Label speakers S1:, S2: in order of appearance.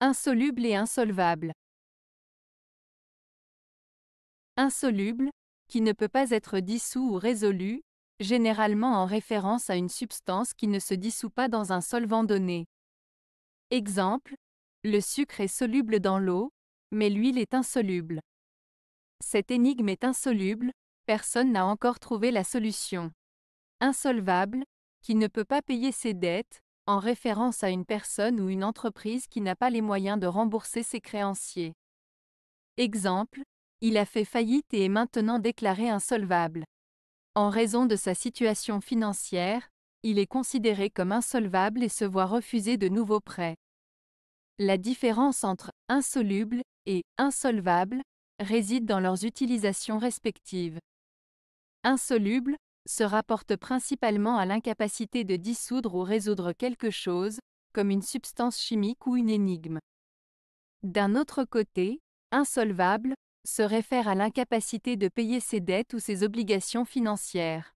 S1: Insoluble et insolvable.
S2: Insoluble, qui ne peut pas être dissous ou résolu, généralement en référence à une substance qui ne se dissout pas dans un solvant donné. Exemple, le sucre est soluble dans l'eau, mais l'huile est insoluble. Cette énigme est insoluble, personne n'a encore trouvé la solution. Insolvable, qui ne peut pas payer ses dettes, en référence à une personne ou une entreprise qui n'a pas les moyens de rembourser ses créanciers. Exemple, il a fait faillite et est maintenant déclaré insolvable. En raison de sa situation financière, il est considéré comme insolvable et se voit refuser de nouveaux prêts. La différence entre insoluble et insolvable réside dans leurs utilisations respectives. Insoluble, se rapporte principalement à l'incapacité de dissoudre ou résoudre quelque chose, comme une substance chimique ou une énigme. D'un autre côté, insolvable, se réfère à l'incapacité de payer ses dettes ou ses obligations financières.